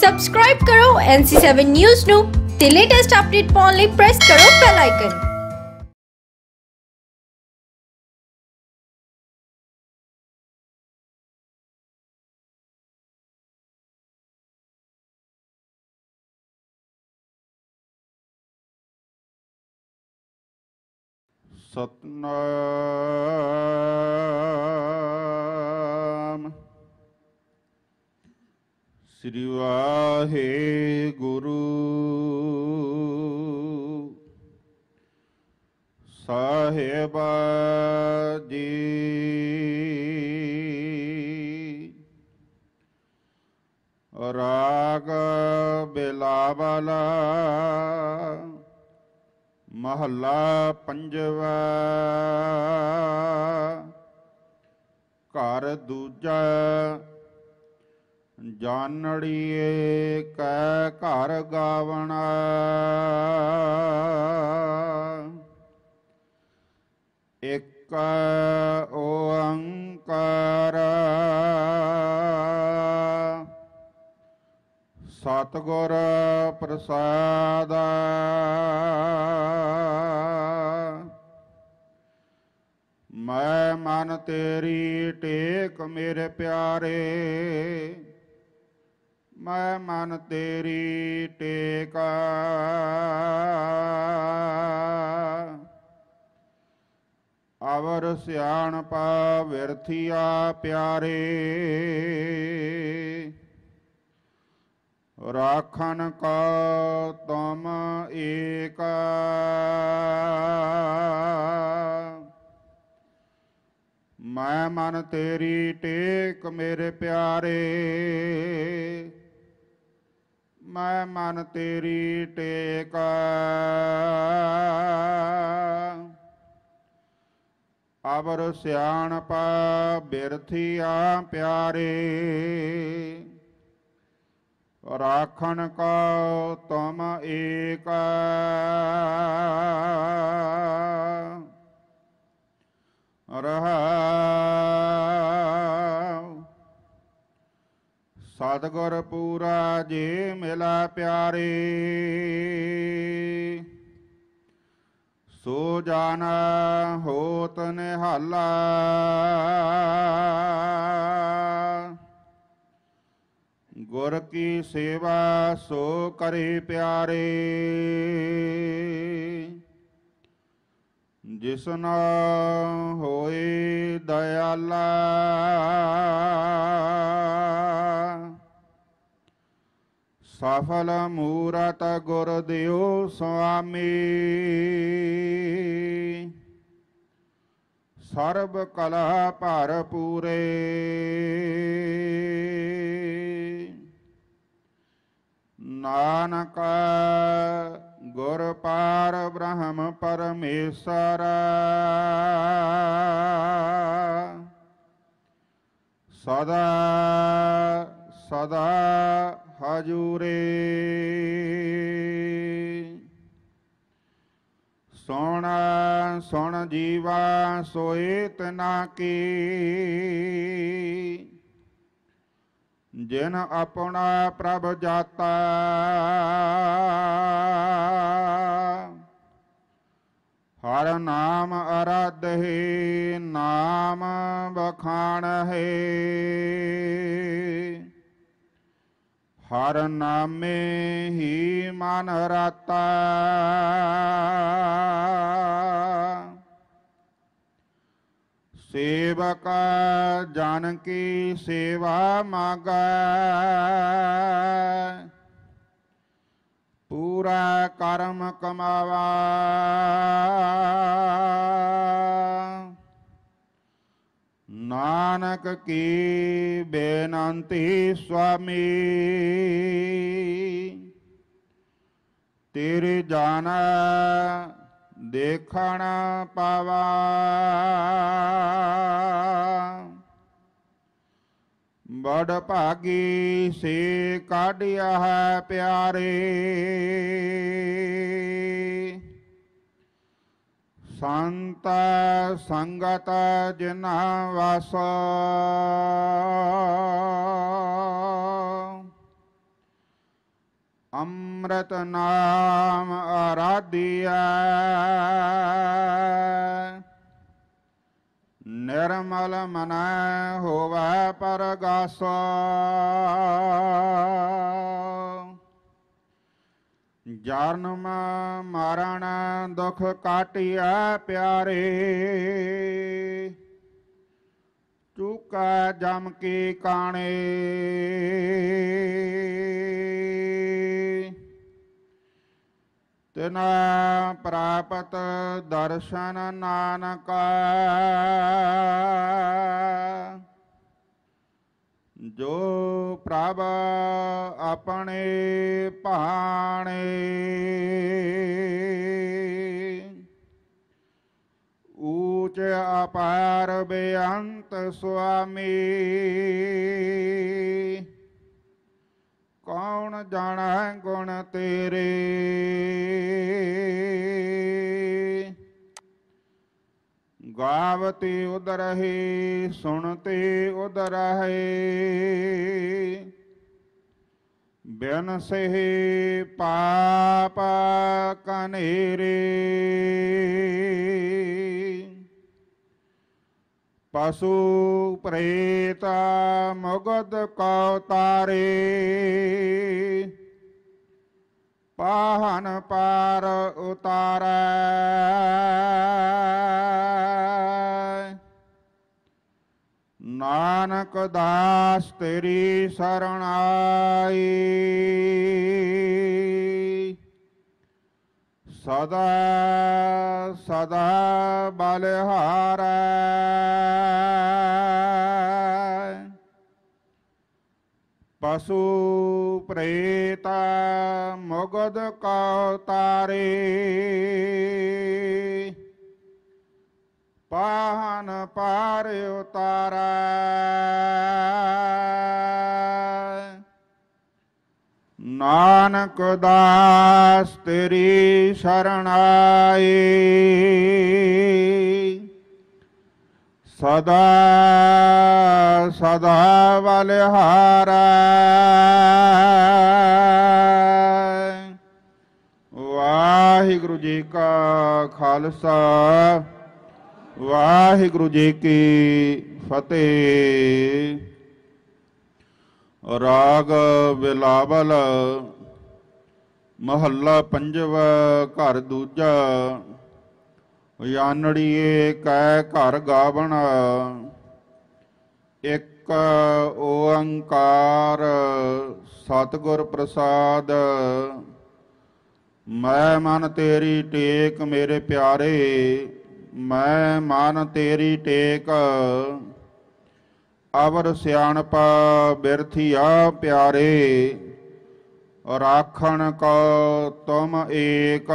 subscribe ਕਰੋ NC7 news ਨੂੰ ਤੇ ਲੇਟੈਸਟ ਅਪਡੇਟ ਪਾਉਣ ਲਈ ਪ੍ਰੈਸ ਕਰੋ ਬੈਲ ਆਈਕਨ ਸਤਨਾਮ ਸ੍ਰੀ ਗੁਰੂ ਸਾਹਿਬ ਜੀ ਰਾਗ ਬਿਲਾਵਲ ਮਹੱਲਾ ਪੰਜਵਾ ਘਰ ਦੂਜਾ ਜਾਨੜੀਏ ਕੈ ਘਰ ਗਾਵਣਾ ਇੱਕ ਓੰਕਾਰ ਸਤਗੁਰ ਪ੍ਰਸਾਦ ਮੈਂ ਮਨ ਤੇਰੀ ਟੇਕ ਮੇਰੇ ਪਿਆਰੇ मैं मन तेरी टेका अवर पा व्यर्थिया प्यारे राखन का तुम एका मैं मन तेरी टेक मेरे प्यारे ਮੈਂ ਮਨ ਤੇਰੀ ਟੇਕ ਅਬਰ ਸਿਆਣਪ ਬਿਰਥਿਆ ਪਿਆਰੇ ਰਾਖਣ ਕਾ ਤੁਮ ਏਕ ਰਹਾ ਸਤਗੁਰ ਪੂਰਾ ਜੇ ਮਿਲਾ ਪਿਆਰੇ ਸੋ ਜਾਣ ਹੋਤ ਨਿਹਾਲਾ ਗੁਰ ਕੀ ਸੇਵਾ ਸੋ ਕਰੇ ਪਿਆਰੇ ਜਿਸਨਾ ਹੋਏ ਦਇਆਲਾ ਸਫਲ ਮੂਰਤ ਗੁਰ ਦਿਓ ਸੁਆਮੀ ਸਰਬ ਕਲਾ ਭਰ ਪੂਰੇ ਨਾਨਕ ਗੁਰ ਪਾਰ ਬ੍ਰਹਮ ਪਰਮੇਸ਼ਰ ਸਦਾ ਸਦਾ ਹਜੂਰੇ ਸੁਣ ਸੁਣ ਜੀਵਾ ਸੋਏ ਤਨਾ ਕੀ ਜਿਨ ਆਪਣਾ ਪ੍ਰਭ ਜਾਤਾ ਹਰ ਨਾਮ ਅਰਾਧ ਨਾਮ ਬਖਾਣ ਹੈ ਹਰ ਨਾਮੇ ਹੀ ਮਨ ਰਤਾ ਸੇਵਕ ਜਨ ਕੀ ਸੇਵਾ ਮਾਗੈ ਪੂਰਾ ਕਰਮ ਕਮਾਵਾ ਨਾਨਕ ਕੀ ਬੇਨੰਤੀ ਸੁਆਮੀ ਤੇਰੇ ਜਾਣ ਦੇਖਣ ਪਾਵਾ ਬੜ ਭਾਗੀ ਸੇ ਕਾਢਿਆ ਹੈ ਪਿਆਰੇ ਸੰਤ ਸੰਗਤ ਜਿਨਾ ਵਸ ਅੰਮ੍ਰਿਤ ਨਾਮ ਆਰਾਧਿਆ ਨਿਰਮਲ ਮਨ ਹੋਵੇ ਪਰਗਾਸਾ ਜਨਮ ਮਰਨ ਦੁਖ ਕਾਟਿਆ ਪਿਆਰੇ ਚੁਕਾ ਜਮ ਕੇ ਕਾਣੇ ਤਿਨਾ ਪ੍ਰਾਪਤ ਦਰਸ਼ਨ ਨਾਨਕਾ ਜੋ ਪ੍ਰਭ ਆਪਣੇ ਭਾਣੇ ਊਚ ਅਪਾਰ ਬੇਅੰਤ ਸੁਆਮੀ ਕੌਣ ਜਾਣੈ ਗੁਣ ਤੇਰੇ ਭਾਵ ਤੇ ਉਦਰਹਿ ਸੁਣ ਉਦਰਹਿ ਬਿਨ ਸਹਿ ਪਾਪ ਕਨੇਰੇ ਪਸੂ ਪ੍ਰੇਤ ਮਗਦ ਕਉ ਤਾਰੇ ਪਾਹਨ ਪਾਰ ਉਤਾਰੇ ਦਾਸ ਤੇਰੀ ਸਰਣ ਸਦਾ ਸਦਾ ਬਲਹਾਰੈ ਪਸੂ ਪ੍ਰੇਤ ਮੁਗਦ ਕਉ ਤਾਰੇ ਪਾਹਨ ਪਾਰਿ ਉਤਾ ਅਰਦਾਸ ਤੇਰੀ ਸ਼ਰਨ ਸਦਾ ਸਦਾ ਵਲਿਹਾਰਾ ਵਾਹਿਗੁਰੂ ਜੀ ਕਾ ਖਾਲਸਾ ਵਾਹਿਗੁਰੂ ਜੀ ਕੀ ਫਤਿਹ ਰਾਗ ਬਿਲਾਵਲ ਮਹੱਲਾ ਪੰਜਵ ਘਰ ਦੂਜਾ ਯਾਨੜੀਏ ਕੈ ਘਰ ਗਾਵਣ ਇੱਕ ਓੰਕਾਰ ਸਤਗੁਰ ਪ੍ਰਸਾਦ ਮੈਂ ਮਨ ਤੇਰੀ ਟੇਕ ਮੇਰੇ ਪਿਆਰੇ ਮੈਂ ਮਨ ਤੇਰੀ ਟੇਕ ਅਵਰ ਸਿਆਣਪਾ ਬਿਰਥਿਆ ਪਿਆਰੇ ਰਾਖਣ ਕੋ ਤੁਮ ਏਕ